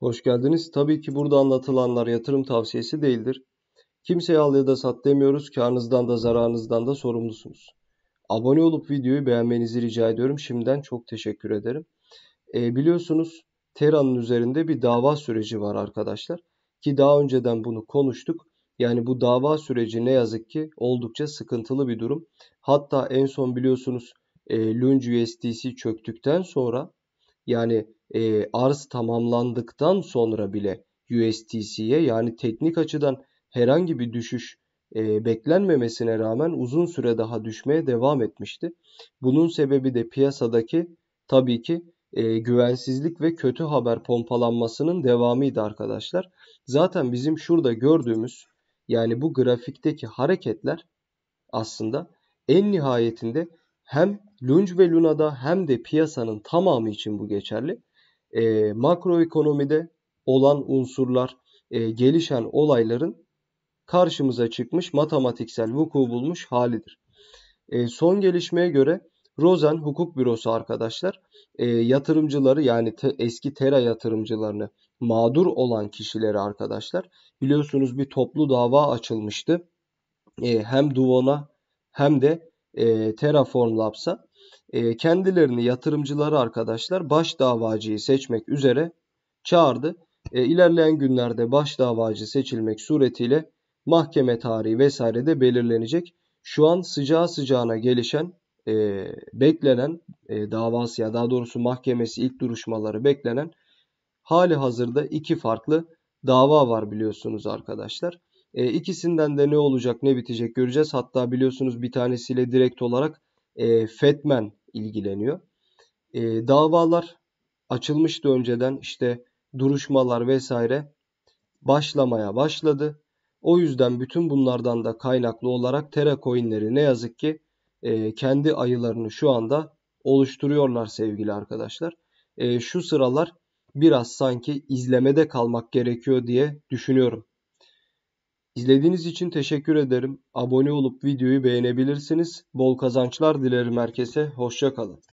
Hoş geldiniz. Tabii ki burada anlatılanlar yatırım tavsiyesi değildir. Kimseye al ya da sat demiyoruz. Karnınızdan da zararınızdan da sorumlusunuz. Abone olup videoyu beğenmenizi rica ediyorum. Şimdiden çok teşekkür ederim. E, biliyorsunuz Tera'nın üzerinde bir dava süreci var arkadaşlar. Ki daha önceden bunu konuştuk. Yani bu dava süreci ne yazık ki oldukça sıkıntılı bir durum. Hatta en son biliyorsunuz e, Lunge USDC çöktükten sonra yani e, arz tamamlandıktan sonra bile USTC'ye yani teknik açıdan herhangi bir düşüş e, beklenmemesine rağmen uzun süre daha düşmeye devam etmişti. Bunun sebebi de piyasadaki tabii ki e, güvensizlik ve kötü haber pompalanmasının devamıydı arkadaşlar. Zaten bizim şurada gördüğümüz yani bu grafikteki hareketler aslında en nihayetinde hem Lunge ve Luna'da hem de piyasanın tamamı için bu geçerli e, makroekonomide olan unsurlar, e, gelişen olayların karşımıza çıkmış matematiksel vuku bulmuş halidir. E, son gelişmeye göre Rosen Hukuk Bürosu arkadaşlar e, yatırımcıları yani te, eski Tera yatırımcılarını mağdur olan kişileri arkadaşlar biliyorsunuz bir toplu dava açılmıştı. E, hem Duvon'a hem de e, Terraform Labs'a ee, kendilerini yatırımcıları arkadaşlar baş davacıyı seçmek üzere çağırdı. Ee, ilerleyen günlerde baş davacı seçilmek suretiyle mahkeme tarihi vesaire de belirlenecek. Şu an sıcağı sıcağına gelişen, e, beklenen e, davası ya daha doğrusu mahkemesi ilk duruşmaları beklenen hali hazırda iki farklı dava var biliyorsunuz arkadaşlar. E, ikisinden de ne olacak ne bitecek göreceğiz. Hatta biliyorsunuz bir tanesiyle direkt olarak e, Fetmen ilgileniyor. E, davalar açılmıştı önceden işte duruşmalar vesaire başlamaya başladı. O yüzden bütün bunlardan da kaynaklı olarak Terra teracoinleri ne yazık ki e, kendi ayılarını şu anda oluşturuyorlar sevgili arkadaşlar. E, şu sıralar biraz sanki izlemede kalmak gerekiyor diye düşünüyorum. İzlediğiniz için teşekkür ederim. Abone olup videoyu beğenebilirsiniz. Bol kazançlar dilerim herkese. Hoşçakalın.